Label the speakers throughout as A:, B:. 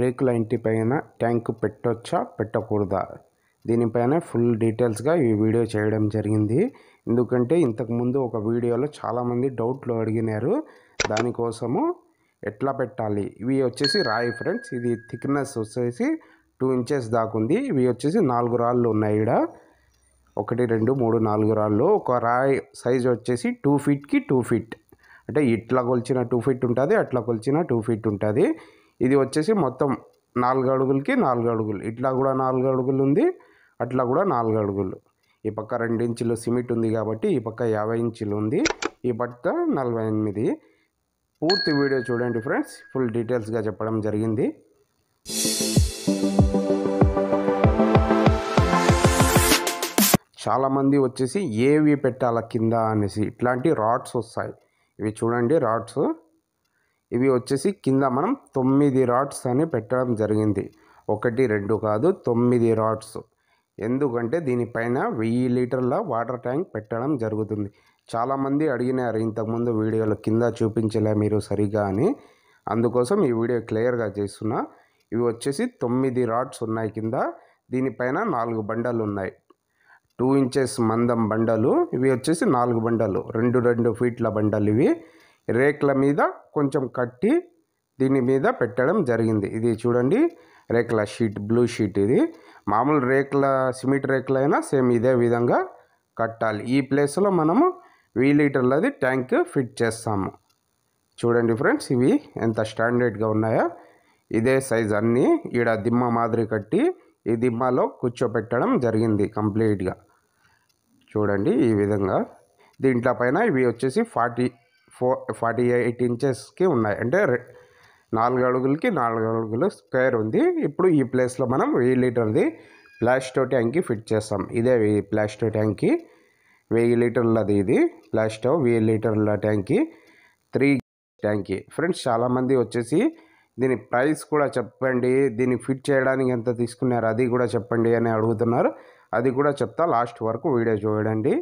A: రేకుల ఇంటి పైన ట్యాంక్ పెట్టొచ్చా పెట్టకూడదా దీనిపైన ఫుల్ డీటెయిల్స్గా ఈ వీడియో చేయడం జరిగింది ఎందుకంటే ఇంతకుముందు ఒక వీడియోలో చాలామంది డౌట్లు అడిగినారు దానికోసము ఎట్లా పెట్టాలి ఇవి వచ్చేసి రాయి ఫ్రెండ్స్ ఇది థిక్నెస్ వచ్చేసి టూ ఇంచెస్ దాకుంది ఇవి వచ్చేసి నాలుగు రాళ్ళు ఉన్నాయి ఇక్కడ ఒకటి రెండు మూడు నాలుగు రాళ్ళు ఒక రాయి సైజ్ వచ్చేసి టూ ఫీట్కి టూ ఫీట్ అంటే ఇట్లా కొలిచిన టూ ఫీట్ ఉంటుంది అట్లా కొలిచిన టూ ఫీట్ ఉంటుంది ఇది వచ్చేసి మొత్తం నాలుగు అడుగులకి నాలుగు అడుగులు ఇట్లా కూడా నాలుగు అడుగులు ఉంది అట్లా కూడా నాలుగు అడుగులు ఈ పక్క రెండు ఇంచులు సిమెంట్ ఉంది కాబట్టి ఈ పక్క యాభై ఇంచులు ఉంది ఈ పక్క నలభై ఎనిమిది పూర్తి వీడియో చూడండి ఫ్రెండ్స్ ఫుల్ డీటెయిల్స్గా చెప్పడం జరిగింది చాలామంది వచ్చేసి ఏవి పెట్టాల కింద అనేసి ఇట్లాంటి రాడ్స్ వస్తాయి ఇవి చూడండి రాడ్స్ ఇవి వచ్చేసి కింద మనం తొమ్మిది రాడ్స్ అని పెట్టడం జరిగింది ఒకటి రెండు కాదు తొమ్మిది రాడ్స్ ఎందుకంటే దీనిపైన వెయ్యి లీటర్ల వాటర్ ట్యాంక్ పెట్టడం జరుగుతుంది చాలామంది అడిగినారు ఇంతకుముందు వీడియోలో కింద చూపించలే మీరు సరిగా అని అందుకోసం ఈ వీడియో క్లియర్గా చేస్తున్నా ఇవి వచ్చేసి తొమ్మిది రాడ్స్ ఉన్నాయి కింద దీనిపైన నాలుగు బండలు ఉన్నాయి టూ ఇంచెస్ మందం బండలు ఇవి వచ్చేసి నాలుగు బండలు రెండు రెండు ఫీట్ల బండలు ఇవి రేక్ల మీద కొంచెం కట్టి దీని మీద పెట్టడం జరిగింది ఇది చూడండి రేక్ల షీట్ బ్లూ షీట్ ఇది మామూలు రేకుల సిమెంట్ రేకులైనా అయినా సేమ్ ఇదే విధంగా కట్టాలి ఈ ప్లేస్లో మనము వెయ్యి లీటర్లది ట్యాంక్ ఫిట్ చేస్తాము చూడండి ఫ్రెండ్స్ ఇవి ఎంత స్టాండర్డ్గా ఉన్నాయో ఇదే సైజ్ అన్నీ ఈడ దిమ్మ మాదిరి కట్టి ఈ దిమ్మలో కూర్చోపెట్టడం జరిగింది కంప్లీట్గా చూడండి ఈ విధంగా దీంట్లో పైన ఇవి వచ్చేసి ఫార్టీ ఫో ఫార్టీ ఎయిట్ ఇంచెస్కి ఉన్నాయి అంటే నాలుగు అడుగులకి నాలుగు అడుగులు స్క్వేర్ ఉంది ఇప్పుడు ఈ ప్లేస్లో మనం వెయ్యి లీటర్ది ప్లాస్టో ట్యాంక్కి ఫిట్ చేస్తాం ఇదే వెయ్యి ప్లాస్టో ట్యాంక్కి వెయ్యి లీటర్లది ఇది ప్లాస్టో వెయ్యి లీటర్ల ట్యాంక్కి త్రీ ట్యాంక్కి ఫ్రెండ్స్ చాలామంది వచ్చేసి దీని ప్రైస్ కూడా చెప్పండి దీన్ని ఫిట్ చేయడానికి ఎంత తీసుకున్నారు అది కూడా చెప్పండి అని అడుగుతున్నారు అది కూడా చెప్తా లాస్ట్ వరకు వీడియో చూడండి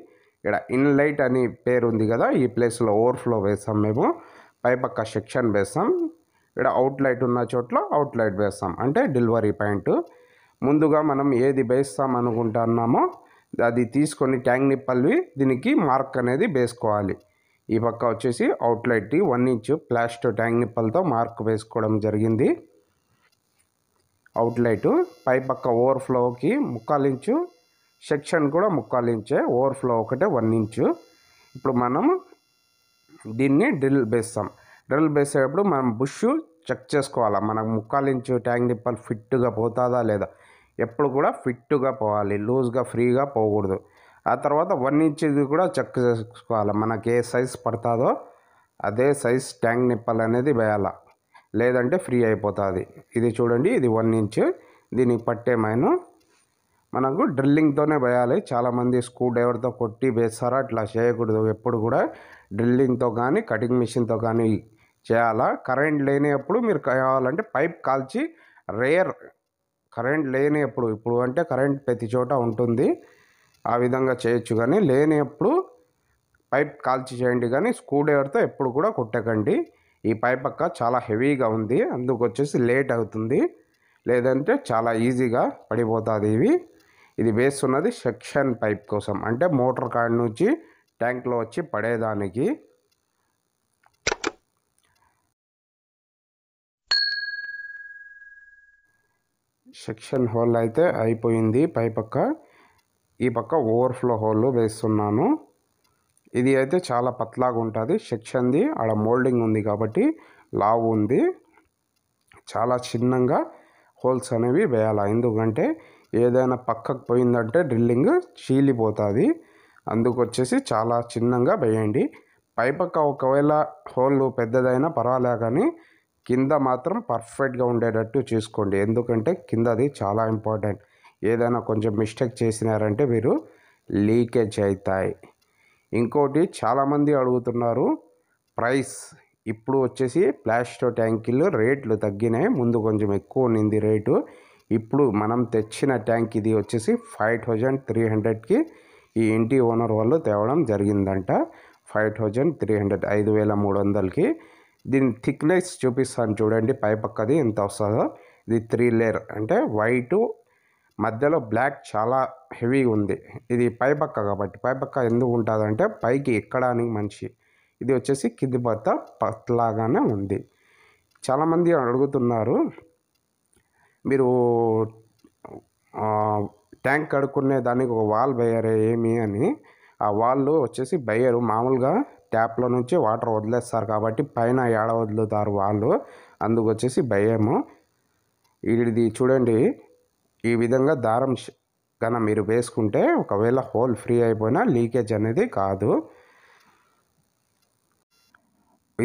A: ఇక్కడ ఇన్లైట్ అని పేరు ఉంది కదా ఈ ప్లేస్లో ఓవర్ఫ్లో వేస్తాం మేము పైపక్క సెక్షన్ వేస్తాం ఇక్కడ అవుట్లైట్ ఉన్న చోట్ల అవుట్లైట్ వేస్తాం అంటే డెలివరీ పాయింట్ ముందుగా మనం ఏది వేస్తాం అనుకుంటున్నామో అది తీసుకొని ట్యాంక్ నిప్పల్వి దీనికి మార్క్ అనేది వేసుకోవాలి ఈ పక్క వచ్చేసి అవుట్లైట్ వన్ ఇంచ్ ప్లాస్ట్ ట్యాంక్ నిప్పలతో మార్క్ వేసుకోవడం జరిగింది అవుట్లైట్ పై పక్క ఓవర్ఫ్లోకి ముక్కాలించు సెక్షన్ కూడా ముక్కాలు ఇంచే ఓవర్ఫ్లో ఒకటే వన్ ఇంచు ఇప్పుడు మనం దీన్ని డ్రిల్ బేస్తాం డ్రిల్ బేసేటప్పుడు మనం బుష్ చెక్ చేసుకోవాలి మనకు ముక్కాలు ఇంచు ట్యాంక్ నిప్పలు ఫిట్గా పోతుందా లేదా ఎప్పుడు కూడా ఫిట్గా పోవాలి లూజ్గా ఫ్రీగా పోకూడదు ఆ తర్వాత వన్ ఇంచ్ది కూడా చెక్ చేసుకోవాలి మనకి ఏ సైజ్ పడుతుందో అదే సైజ్ ట్యాంక్ నిప్పలు అనేది వేయాల లేదంటే ఫ్రీ అయిపోతుంది ఇది చూడండి ఇది వన్ ఇంచ్ దీనికి పట్టే మైను మనకు డ్రిల్లింగ్తోనే వేయాలి చాలామంది స్క్రూ డ్రైవర్తో కొట్టి వేస్తారా అట్లా చేయకూడదు ఎప్పుడు కూడా డ్రిల్లింగ్తో కానీ కటింగ్ మిషన్తో కానీ చేయాలా కరెంట్ లేనిప్పుడు మీరు కావాలంటే పైప్ కాల్చి రేర్ కరెంట్ లేనిప్పుడు ఇప్పుడు అంటే కరెంట్ ప్రతి చోట ఉంటుంది ఆ విధంగా చేయొచ్చు కానీ లేనిప్పుడు పైప్ కాల్చి చేయండి కానీ స్క్రూ డ్రైవర్తో ఎప్పుడు కూడా కొట్టకండి ఈ పైప్ అక్క చాలా హెవీగా ఉంది అందుకు వచ్చేసి లేట్ అవుతుంది లేదంటే చాలా ఈజీగా పడిపోతుంది ఇవి ఇది బేస్ ఉన్నది సెక్షన్ పైప్ కోసం అంటే మోటార్ కాడ నుంచి ట్యాంక్లో వచ్చి పడేదానికి సెక్షన్ హోల్ అయితే అయిపోయింది పై పక్క ఈ పక్క ఓవర్ఫ్లో హోల్ వేస్తున్నాను ఇది అయితే చాలా పత్లాగా ఉంటుంది సెక్షన్ది ఆడ మోల్డింగ్ ఉంది కాబట్టి లావు ఉంది చాలా చిన్నంగా హోల్స్ అనేవి వేయాలి ఎందుకంటే ఏదైనా పక్కకు పోయిందంటే డ్రిల్లింగ్ చీలిపోతుంది అందుకు వచ్చేసి చాలా చిన్నంగా వేయండి పైపక్క ఒకవేళ హోల్ పెద్దదైనా పర్వాలే కానీ కింద మాత్రం పర్ఫెక్ట్గా ఉండేటట్టు చూసుకోండి ఎందుకంటే కిందది చాలా ఇంపార్టెంట్ ఏదైనా కొంచెం మిస్టేక్ చేసినారంటే మీరు లీకేజ్ అవుతాయి ఇంకోటి చాలామంది అడుగుతున్నారు ప్రైస్ ఇప్పుడు వచ్చేసి ప్లాస్టో ట్యాంకీలు రేట్లు తగ్గినాయి ముందు కొంచెం ఎక్కువ ఉన్నింది రేటు ఇప్పుడు మనం తెచ్చిన ట్యాంక్ ఇది వచ్చేసి ఫైవ్ థౌజండ్ త్రీ హండ్రెడ్కి ఈ ఇంటి ఓనర్ వాళ్ళు తేవడం జరిగిందంట ఫైవ్ థౌజండ్ త్రీ హండ్రెడ్ ఐదు వేల మూడు వందలకి దీని థిక్నెస్ చూపిస్తాను చూడండి పైపక్కది ఎంత వస్తుందో ఇది త్రీ లేయర్ అంటే వైటు మధ్యలో బ్లాక్ చాలా హెవీగా ఉంది ఇది పైపక్క కాబట్టి పైపక్క ఎందుకు ఉంటుంది అంటే పైకి ఎక్కడానికి మంచి ఇది వచ్చేసి కింది భర్త పత్లాగానే ఉంది చాలామంది అడుగుతున్నారు మీరు ట్యాంక్ కడుక్కునే దానికి ఒక వాల్ బయ్యారే ఏమి అని ఆ వాళ్ళు వచ్చేసి బయ్యారు మామూలుగా ట్యాప్లో నుంచి వాటర్ వదిలేస్తారు కాబట్టి పైన ఏడ వదులుతారు వాళ్ళు అందుకు వచ్చేసి భయము ఇది చూడండి ఈ విధంగా దారం కన్నా మీరు వేసుకుంటే ఒకవేళ హోల్ ఫ్రీ అయిపోయినా లీకేజ్ అనేది కాదు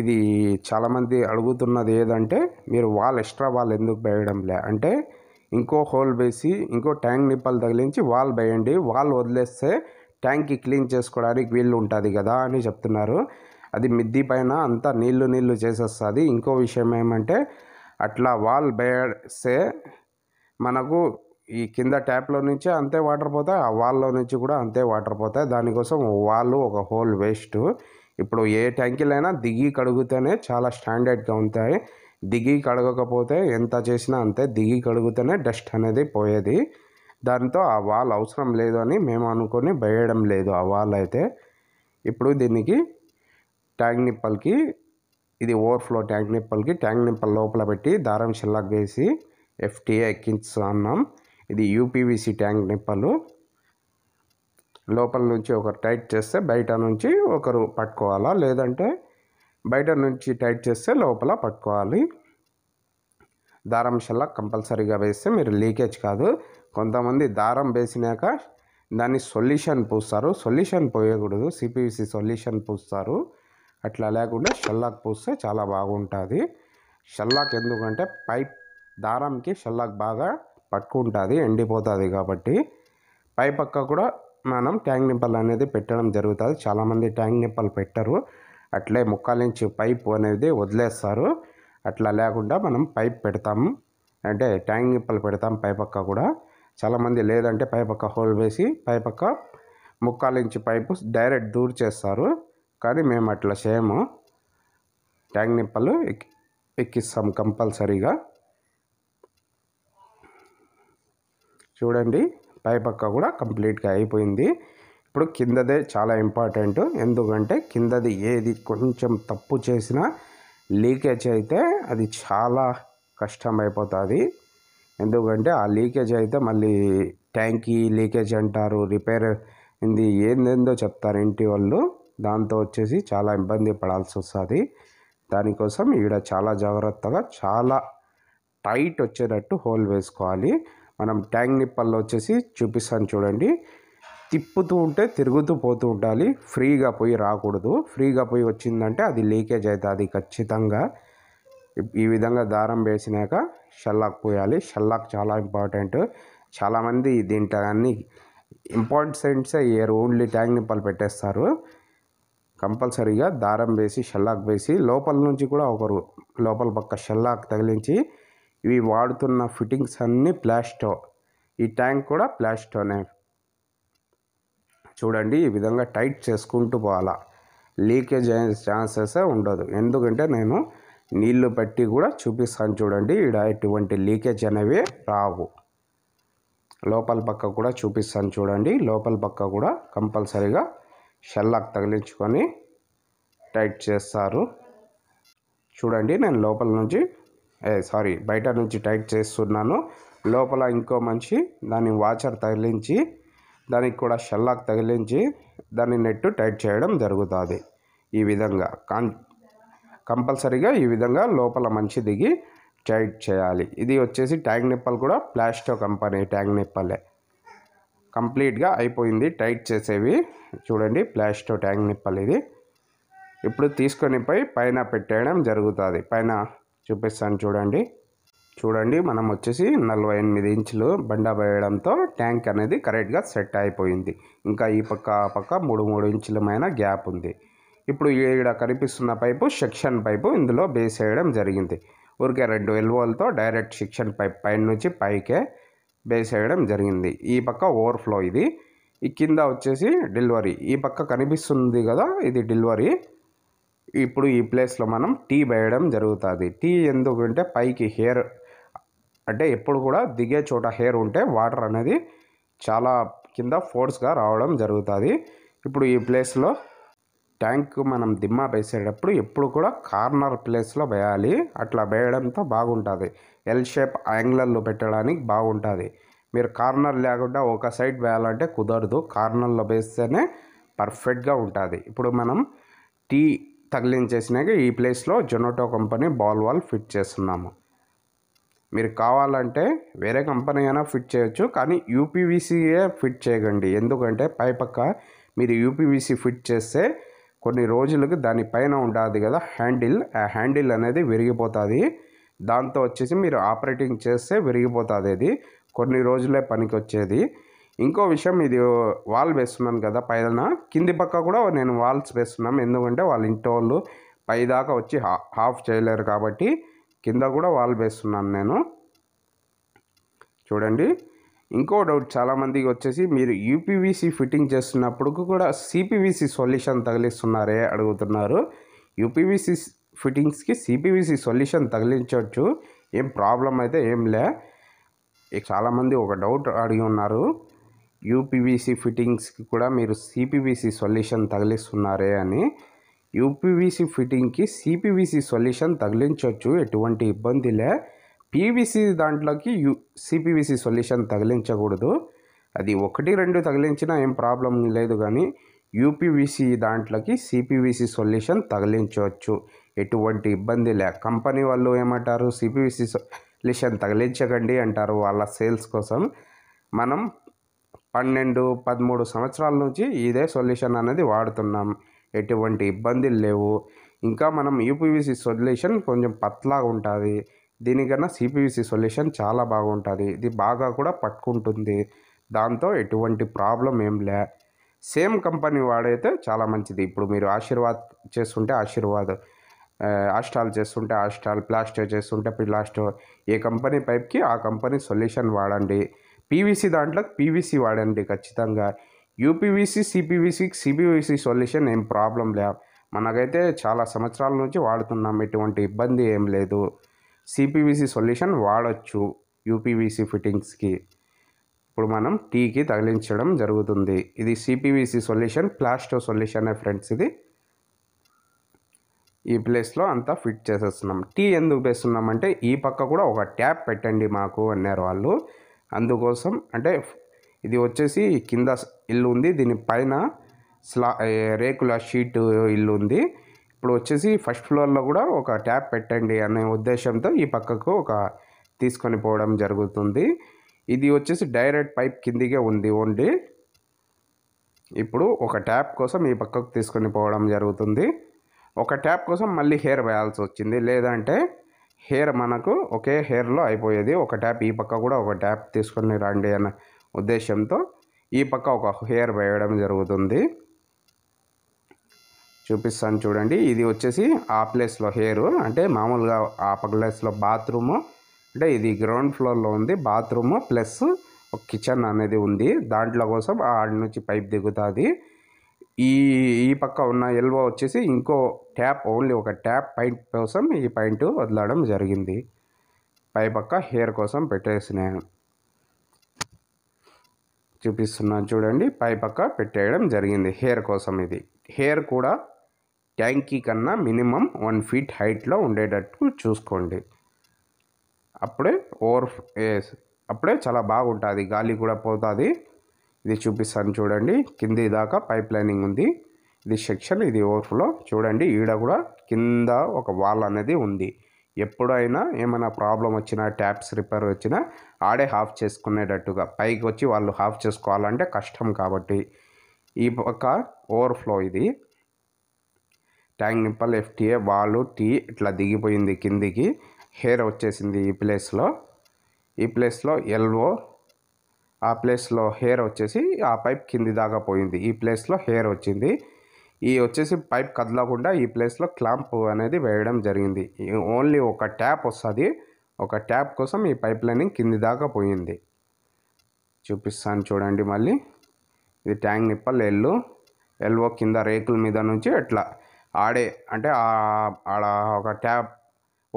A: ఇది చాలామంది అడుగుతున్నది ఏదంటే మీరు వాల్ ఎక్స్ట్రా వాల్ ఎందుకు వేయడం లే అంటే ఇంకో హోల్ వేసి ఇంకో ట్యాంక్ నిప్పలు తగిలించి వాల్ వేయండి వాల్ వదిలేస్తే ట్యాంక్కి క్లీన్ చేసుకోవడానికి వీలు ఉంటుంది కదా అని చెప్తున్నారు అది మిద్ది పైన అంతా నీళ్లు నీళ్లు చేసేస్తుంది ఇంకో విషయం ఏమంటే అట్లా వాల్ వేస్తే మనకు ఈ కింద ట్యాప్లో నుంచి అంతే వాటర్ పోతాయి ఆ వాల్లో నుంచి కూడా అంతే వాటర్ పోతాయి దానికోసం వాళ్ళు ఒక హోల్ వేస్ట్ ఇప్పుడు ఏ ట్యాంకీలైనా దిగి కడుగుతేనే చాలా స్టాండర్డ్గా ఉంటాయి దిగి కడగకపోతే ఎంత చేసినా అంతే దిగి కడుగుతేనే డస్ట్ అనేది పోయేది దాంతో ఆ వాల్ అవసరం లేదు అని మేము అనుకొని వేయడం లేదు ఆ వాల్ అయితే ఇప్పుడు దీనికి ట్యాంక్ నిప్పల్కి ఇది ఓవర్ఫ్లో ట్యాంక్ నిప్పల్కి ట్యాంక్ నిప్పల్ లోపల పెట్టి దారం షిల్లాక్ వేసి ఎఫ్టీఏ అన్నాం ఇది యూపీవీసీ ట్యాంక్ నిప్పలు లోపల నుంచి ఒకరు టైట్ చేస్తే బయట నుంచి ఒకరు పట్టుకోవాలా లేదంటే బయట నుంచి టైట్ చేస్తే లోపల పట్టుకోవాలి దారం షల్లా కంపల్సరీగా వేస్తే మీరు లీకేజ్ కాదు కొంతమంది దారం వేసినాక దాన్ని సొల్యూషన్ పూస్తారు సొల్యూషన్ పోయకూడదు సిపివిసి సొల్యూషన్ పూస్తారు అట్లా లేకుండా షల్లాక్ పూస్తే చాలా బాగుంటుంది షల్లాక్ ఎందుకంటే పైప్ దారంకి షల్లాక్ బాగా పట్టుకుంటుంది ఎండిపోతుంది కాబట్టి పై పక్క కూడా మనం ట్యాంక్ నింపల్ అనేది పెట్టడం జరుగుతుంది చాలామంది ట్యాంక్ నింపలు పెట్టరు అట్లే ముక్కాల నుంచి పైప్ అనేది వదిలేస్తారు అట్లా లేకుండా మనం పైప్ పెడతాము అంటే ట్యాంక్ నింపలు పెడతాం పైపక్క కూడా చాలామంది లేదంటే పైపక్క హోల్ వేసి పైపక్క ముక్కాల నుంచి పైపు డైరెక్ట్ దూర చేస్తారు కానీ మేము అట్లా చేయము ట్యాంక్ నింపలు ఎక్కిస్తాం కంపల్సరీగా చూడండి పైపక్క కూడా కంప్లీట్గా అయిపోయింది ఇప్పుడు కిందదే చాలా ఇంపార్టెంట్ ఎందుకంటే కిందది ఏది కొంచెం తప్పు చేసినా లీకేజ్ అయితే అది చాలా కష్టమైపోతుంది ఎందుకంటే ఆ లీకేజ్ అయితే మళ్ళీ ట్యాంకీ లీకేజ్ అంటారు రిపేర్ ఇది ఏందేందో చెప్తారు ఇంటి వాళ్ళు దాంతో వచ్చేసి చాలా ఇబ్బంది పడాల్సి వస్తుంది దానికోసం ఈడ చాలా జాగ్రత్తగా చాలా టైట్ వచ్చేటట్టు హోల్ వేసుకోవాలి మనం ట్యాంక్ నిప్పల్లో వచ్చేసి చూపిస్తాను చూడండి తిప్పుతూ ఉంటే తిరుగుతూ పోతూ ఉండాలి ఫ్రీగా పోయి రాకూడదు ఫ్రీగా పోయి వచ్చిందంటే అది లీకేజ్ అవుతుంది ఖచ్చితంగా ఈ విధంగా దారం వేసినాక షల్లాక్ పోయాలి షల్లాక్ చాలా ఇంపార్టెంట్ చాలామంది ఇంపార్టెంట్ సెంట్సే ఇయర్ ఓన్లీ ట్యాంక్ నిప్పలు పెట్టేస్తారు కంపల్సరీగా దారం వేసి షల్లాక్ వేసి లోపల నుంచి కూడా ఒకరు లోపల పక్క షల్లాక్ తగిలించి ఇవి వాడుతున్న ఫిట్టింగ్స్ అన్నీ ప్లాస్టో ఈ ట్యాంక్ కూడా ప్లాస్టోనే చూడండి ఈ విధంగా టైట్ చేసుకుంటూ పోవాలా లీకేజ్ అయ్యే ఛాన్సెస్ ఉండదు ఎందుకంటే నేను నీళ్లు పట్టి కూడా చూపిస్తాను చూడండి ఇక్కడ ఎటువంటి లీకేజ్ అనేవి రావు లోపల పక్క కూడా చూపిస్తాను చూడండి లోపల పక్క కూడా కంపల్సరీగా షెల్లాక్ తగిలించుకొని టైట్ చేస్తారు చూడండి నేను లోపల నుంచి సారీ బయట నుంచి టైట్ చేస్తున్నాను లోపల ఇంకో మంచి దాని వాచర్ తగిలించి దానికి కూడా షెల్లాక్ తగిలించి దాని నెట్ టైట్ చేయడం జరుగుతుంది ఈ విధంగా కాన్ కంపల్సరీగా ఈ విధంగా లోపల మంచి దిగి టైట్ చేయాలి ఇది వచ్చేసి ట్యాంక్ నిప్పల్ కూడా ప్లాస్టో కంపెనీ ట్యాంక్ నిప్పలే కంప్లీట్గా అయిపోయింది టైట్ చేసేవి చూడండి ప్లాస్టో ట్యాంక్ నిప్పల్ ఇది ఇప్పుడు తీసుకొని పోయి పైన పెట్టేయడం జరుగుతుంది పైన చూపిస్తాను చూడండి చూడండి మనం వచ్చేసి నలభై ఎనిమిది ఇంచులు బండ వేయడంతో ట్యాంక్ అనేది కరెక్ట్గా సెట్ అయిపోయింది ఇంకా ఈ పక్క ఆ పక్క మూడు మూడు ఇంచులమైన గ్యాప్ ఉంది ఇప్పుడు ఇక్కడ కనిపిస్తున్న పైపు సెక్షన్ పైపు ఇందులో బేస్ వేయడం జరిగింది ఊరికే రెండు ఎల్వోలతో డైరెక్ట్ సెక్షన్ పైప్ పైన నుంచి పైకే బేస్ వేయడం జరిగింది ఈ పక్క ఓవర్ఫ్లో ఇది ఈ కింద వచ్చేసి డెలివరీ ఈ పక్క కనిపిస్తుంది కదా ఇది డెలివరీ ఇప్పుడు ఈ ప్లేస్లో మనం టీ వేయడం జరుగుతుంది టీ ఎందుకంటే పైకి హెయిర్ అంటే ఎప్పుడు కూడా దిగే చోట హెయిర్ ఉంటే వాటర్ అనేది చాలా కింద ఫోర్స్గా రావడం జరుగుతుంది ఇప్పుడు ఈ ప్లేస్లో ట్యాంక్ మనం దిమ్మ వేసేటప్పుడు ఎప్పుడు కూడా కార్నర్ ప్లేస్లో వేయాలి అట్లా వేయడంతో బాగుంటుంది ఎల్ షేప్ యాంగిల్లో పెట్టడానికి బాగుంటుంది మీరు కార్నర్ లేకుండా ఒక సైడ్ వేయాలంటే కుదరదు కార్నర్లో వేస్తేనే పర్ఫెక్ట్గా ఉంటుంది ఇప్పుడు మనం టీ తగిలించేసినాక ఈ ప్లేస్లో జొనోటో కంపెనీ బాల్ వాల్ ఫిట్ చేస్తున్నాము మీరు కావాలంటే వేరే కంపెనీ అయినా ఫిట్ చేయొచ్చు కానీ యూపీవీసీయే ఫిట్ చేయకండి ఎందుకంటే పైపక్క మీరు యూపీవీసీ ఫిట్ చేస్తే కొన్ని రోజులకు దానిపైన ఉండాది కదా హ్యాండిల్ ఆ హ్యాండిల్ అనేది విరిగిపోతుంది దాంతో వచ్చేసి మీరు ఆపరేటింగ్ చేస్తే విరిగిపోతుంది అది కొన్ని రోజులే పనికి వచ్చేది ఇంకో విషయం ఇది వాల్ వేస్తున్నాను కదా పైన కింది పక్క కూడా నేను వాల్స్ వేస్తున్నాను ఎందుకంటే వాళ్ళ ఇంటి వాళ్ళు పైదాకా వచ్చి హాఫ్ చేయలేరు కాబట్టి కింద కూడా వాల్ వేస్తున్నాను నేను చూడండి ఇంకో డౌట్ చాలామందికి వచ్చేసి మీరు యూపీవీసీ ఫిట్టింగ్ చేస్తున్నప్పుడు కూడా సిపివిసి సొల్యూషన్ తగిలిస్తున్నారే అడుగుతున్నారు యూపీవీసీ ఫిట్టింగ్స్కి సిపివిసి సొల్యూషన్ తగిలించవచ్చు ఏం ప్రాబ్లం అయితే ఏం లే చాలామంది ఒక డౌట్ అడిగి ఉన్నారు యూపీవీసీ ఫిట్టింగ్స్కి కూడా మీరు సిపివీసీ సొల్యూషన్ తగిలిస్తున్నారే అని యూపీవీసీ ఫిట్టింగ్కి సిపివీసీ సొల్యూషన్ తగిలించవచ్చు ఎటువంటి ఇబ్బంది లే పీవీసీ దాంట్లోకి యూ సిపివీసీ సొల్యూషన్ తగిలించకూడదు అది ఒకటి రెండు తగిలించినా ఏం ప్రాబ్లం లేదు కానీ యూపీవీసీ దాంట్లోకి సిపివీసీ సొల్యూషన్ తగిలించవచ్చు ఎటువంటి ఇబ్బంది లే కంపెనీ వాళ్ళు ఏమంటారు సిపివీసీ సొల్యూషన్ తగిలించకండి అంటారు వాళ్ళ సేల్స్ కోసం మనం పన్నెండు పదమూడు సంవత్సరాల నుంచి ఇదే సొల్యూషన్ అనేది వాడుతున్నాం ఎటువంటి ఇబ్బందులు లేవు ఇంకా మనం యూపీవీసీ సొల్యూషన్ కొంచెం పత్లాగా ఉంటుంది దీనికన్నా సిపివిసి సొల్యూషన్ చాలా బాగుంటుంది ఇది బాగా కూడా పట్టుకుంటుంది దాంతో ఎటువంటి ప్రాబ్లం ఏం లే సేమ్ కంపెనీ వాడైతే చాలా మంచిది ఇప్పుడు మీరు ఆశీర్వాద్ చేస్తుంటే ఆశీర్వాద్ ఆస్టాల్ చేస్తుంటే ఆస్టాల్ ప్లాస్టర్ చేస్తుంటే ప్లాస్టర్ ఏ కంపెనీ పైప్కి ఆ కంపెనీ సొల్యూషన్ వాడండి పీవీసీ దాంట్లో పీవీసీ వాడండి ఖచ్చితంగా యూపీవీసీ సిపివీసీ సిబివిసి సొల్యూషన్ ఏం ప్రాబ్లం లే మనకైతే చాలా సంవత్సరాల నుంచి వాడుతున్నాం ఎటువంటి ఇబ్బంది ఏం లేదు సిపివిసి సొల్యూషన్ వాడచ్చు యూపీవీసీ ఫిట్టింగ్స్కి ఇప్పుడు మనం టీకి తగిలించడం జరుగుతుంది ఇది CPVC solution Plasto solution friends ఇది ఈ ప్లేస్లో అంతా ఫిట్ చేసేస్తున్నాం టీ ఎందుకు వేస్తున్నామంటే ఈ పక్క కూడా ఒక ట్యాప్ పెట్టండి మాకు అన్నారు వాళ్ళు అందుకోసం అంటే ఇది వచ్చేసి కింద ఇల్లు ఉంది దీని పైన స్లా రేకుల షీట్ ఇల్లు ఉంది ఇప్పుడు వచ్చేసి ఫస్ట్ ఫ్లోర్లో కూడా ఒక ట్యాప్ పెట్టండి అనే ఉద్దేశంతో ఈ పక్కకు ఒక తీసుకొని పోవడం జరుగుతుంది ఇది వచ్చేసి డైరెక్ట్ పైప్ కిందికే ఉంది ఓన్లీ ఇప్పుడు ఒక ట్యాప్ కోసం ఈ పక్కకు తీసుకొని పోవడం జరుగుతుంది ఒక ట్యాప్ కోసం మళ్ళీ హెయిర్ వేయాల్సి వచ్చింది లేదంటే హెయిర్ మనకు ఒకే హెయిర్లో అయిపోయేది ఒక ట్యాప్ ఈ పక్క కూడా ఒక ట్యాప్ తీసుకొని రండి అన్న ఉద్దేశంతో ఈ పక్క ఒక హెయిర్ వేయడం జరుగుతుంది చూపిస్తాను చూడండి ఇది వచ్చేసి ఆ ప్లేస్లో హెయిర్ అంటే మామూలుగా ఆ ప్లేస్లో బాత్రూము అంటే ఇది గ్రౌండ్ ఫ్లోర్లో ఉంది బాత్రూము ప్లస్ ఒక కిచెన్ అనేది ఉంది దాంట్లో కోసం ఆడి నుంచి పైప్ దిగుతుంది ఈ ఈ పక్క ఉన్న ఎల్వో వచ్చేసి ఇంకో ట్యాప్ ఓన్లీ ఒక ట్యాప్ పైంట్ కోసం ఈ పైంట్ వదలడం జరిగింది పై పక్క హెయిర్ కోసం పెట్టేసినాను చూపిస్తున్నాను చూడండి పై పక్క పెట్టేయడం జరిగింది హెయిర్ కోసం ఇది హెయిర్ కూడా ట్యాంకీ కన్నా మినిమం వన్ ఫీట్ హైట్లో ఉండేటట్టు చూసుకోండి అప్పుడే ఓవర్ అప్పుడే చాలా బాగుంటుంది గాలి కూడా పోతుంది ఇది చూపిస్తాను చూడండి కింది దాకా పైప్ లైనింగ్ ఉంది ఇది సెక్షన్ ఇది ఓవర్ఫ్లో చూడండి ఈడ కూడా కింద ఒక వాల్ అనేది ఉంది ఎప్పుడైనా ఏమైనా ప్రాబ్లం వచ్చినా ట్యాప్స్ రిపేర్ వచ్చినా ఆడే హాఫ్ చేసుకునేటట్టుగా పైకి వచ్చి వాళ్ళు హాఫ్ చేసుకోవాలంటే కష్టం కాబట్టి ఈ ఒక ఓవర్ఫ్లో ఇది ట్యాంక్ నింపల్ ఎఫ్టీఏ వాళ్ళు టీ ఇట్లా దిగిపోయింది కిందికి హెయిర్ వచ్చేసింది ఈ ప్లేస్లో ఈ ప్లేస్లో ఎల్వో ఆ ప్లేస్లో హెయిర్ వచ్చేసి ఆ పైప్ కింది దాకా పోయింది ఈ ప్లేస్లో హెయిర్ వచ్చింది ఈ వచ్చేసి పైప్ కదలకుండా ఈ ప్లేస్లో క్లాంప్ అనేది వేయడం జరిగింది ఓన్లీ ఒక ట్యాప్ వస్తుంది ఒక ట్యాప్ కోసం ఈ పైప్ లైనింగ్ కింది దాకా పోయింది చూపిస్తాను చూడండి మళ్ళీ ఇది ట్యాంక్ నిప్పల్ ఎల్లు ఎల్వో కింద రేకుల మీద నుంచి ఎట్లా ఆడే అంటే ఆడ ఒక ట్యాప్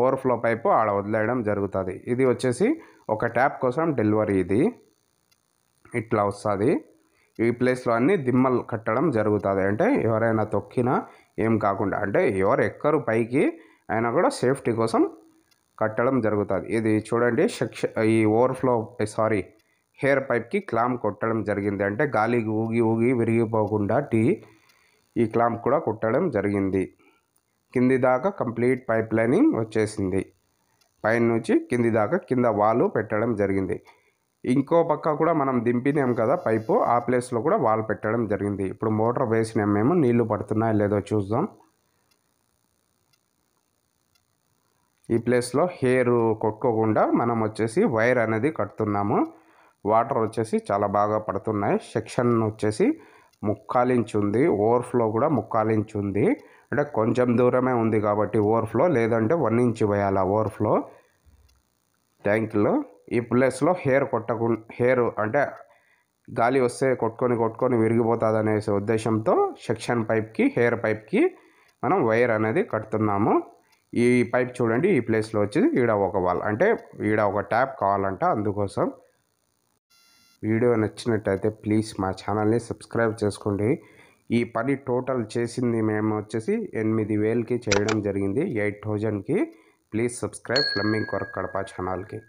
A: ఓవర్ఫ్లో పైపు ఆడ వదిలేయడం జరుగుతుంది ఇది వచ్చేసి ఒక ట్యాప్ కోసం డెలివరీ ఇది ఇట్లా వస్తుంది ఈ ప్లేస్లో అన్ని దిమ్మలు కట్టడం జరుగుతుంది అంటే ఎవరైనా తొక్కినా ఏం కాకుండా అంటే ఎవరు ఎక్కరు పైకి అయినా కూడా సేఫ్టీ కోసం కట్టడం జరుగుతుంది ఇది చూడండి సెక్ష ఈ ఓవర్ఫ్లో సారీ హెయిర్ పైప్కి క్లామ్ కొట్టడం జరిగింది అంటే గాలి ఊగి ఊగి విరిగిపోకుండా టీ ఈ క్లామ్ కూడా కొట్టడం జరిగింది కింది దాకా కంప్లీట్ పైప్ లైనింగ్ వచ్చేసింది పైన నుంచి కింది దాకా కింద వాలు పెట్టడం జరిగింది ఇంకో పక్క కూడా మనం దింపినాం కదా పైపు ఆ ప్లేస్లో కూడా వాల్ పెట్టడం జరిగింది ఇప్పుడు మోటార్ వేసినాం మేము నీళ్లు పడుతున్నాయో లేదో చూద్దాం ఈ ప్లేస్లో హెయిర్ కొట్టుకోకుండా మనం వచ్చేసి వైర్ అనేది కడుతున్నాము వాటర్ వచ్చేసి చాలా బాగా పడుతున్నాయి సెక్షన్ వచ్చేసి ముక్కాలించి ఉంది ఓవర్ఫ్లో కూడా ముక్కాలించి ఉంది అంటే కొంచెం దూరమే ఉంది కాబట్టి ఓవర్ఫ్లో లేదంటే వన్ ఇంచ్ వేయాలి ఓవర్ఫ్లో ట్యాంక్లో ఈ ప్లేస్లో హెయిర్ కొట్టకు హెయిర్ అంటే గాలి వస్తే కొట్టుకొని కొట్టుకొని విరిగిపోతుంది అనేసి ఉద్దేశంతో సెక్షన్ పైప్కి హెయిర్ పైప్కి మనం వైర్ అనేది కడుతున్నాము ఈ పైప్ చూడండి ఈ ప్లేస్లో వచ్చి ఈడ ఒక వాల్ అంటే ఈడ ఒక ట్యాప్ కావాలంట అందుకోసం వీడియో నచ్చినట్టయితే ప్లీజ్ మా ఛానల్ని సబ్స్క్రైబ్ చేసుకోండి ఈ పని టోటల్ చేసింది మేము వచ్చేసి ఎనిమిది వేలకి చేయడం జరిగింది ఎయిట్ థౌజండ్కి ప్లీజ్ సబ్స్క్రైబ్ ఫ్లమ్మింగ్ కొరకు కడప ఛానల్కి